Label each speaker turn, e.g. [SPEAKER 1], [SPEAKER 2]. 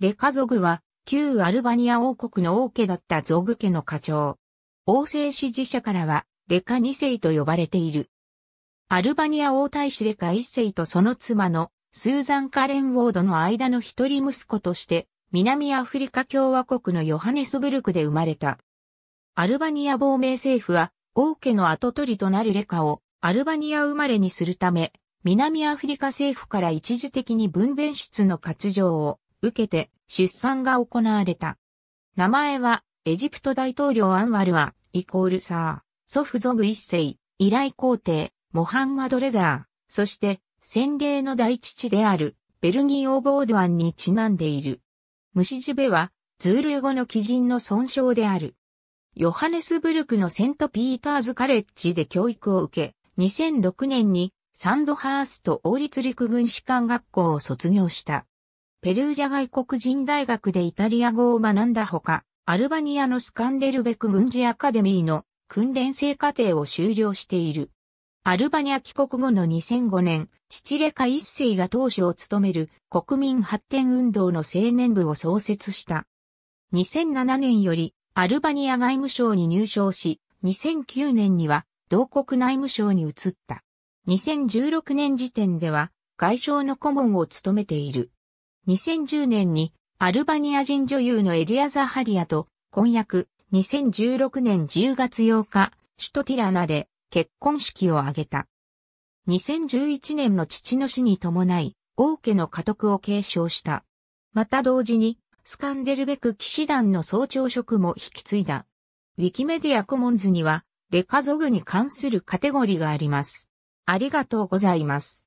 [SPEAKER 1] レカ族は、旧アルバニア王国の王家だったゾグ家の家長。王政支持者からは、レカ2世と呼ばれている。アルバニア王太子レカ1世とその妻のスーザン・カレン・ウォードの間の一人息子として、南アフリカ共和国のヨハネスブルクで生まれた。アルバニア亡命政府は、王家の後取りとなるレカをアルバニア生まれにするため、南アフリカ政府から一時的に分娩室の割譲を受けて、出産が行われた。名前は、エジプト大統領アンワルア、イコールサー、祖父ゾグ一世、依頼皇帝、モハンマドレザー、そして、先例の大父である、ベルギー・オーボードアンにちなんでいる。ムシジベは、ズール語の基人の損傷である。ヨハネスブルクのセント・ピーターズ・カレッジで教育を受け、2006年にサンドハースト王立陸軍士官学校を卒業した。ペルージャ外国人大学でイタリア語を学んだほか、アルバニアのスカンデルベク軍事アカデミーの訓練生課程を修了している。アルバニア帰国後の2005年、シチレカ一世が当主を務める国民発展運動の青年部を創設した。2007年よりアルバニア外務省に入省し、2009年には同国内務省に移った。2016年時点では外相の顧問を務めている。2010年にアルバニア人女優のエリアザ・ハリアと婚約、2016年10月8日、首都ティラナで結婚式を挙げた。2011年の父の死に伴い、王家の家督を継承した。また同時に、スカンデルベク騎士団の総長職も引き継いだ。ウィキメディアコモンズには、レカ族に関するカテゴリーがあります。ありがとうご
[SPEAKER 2] ざいます。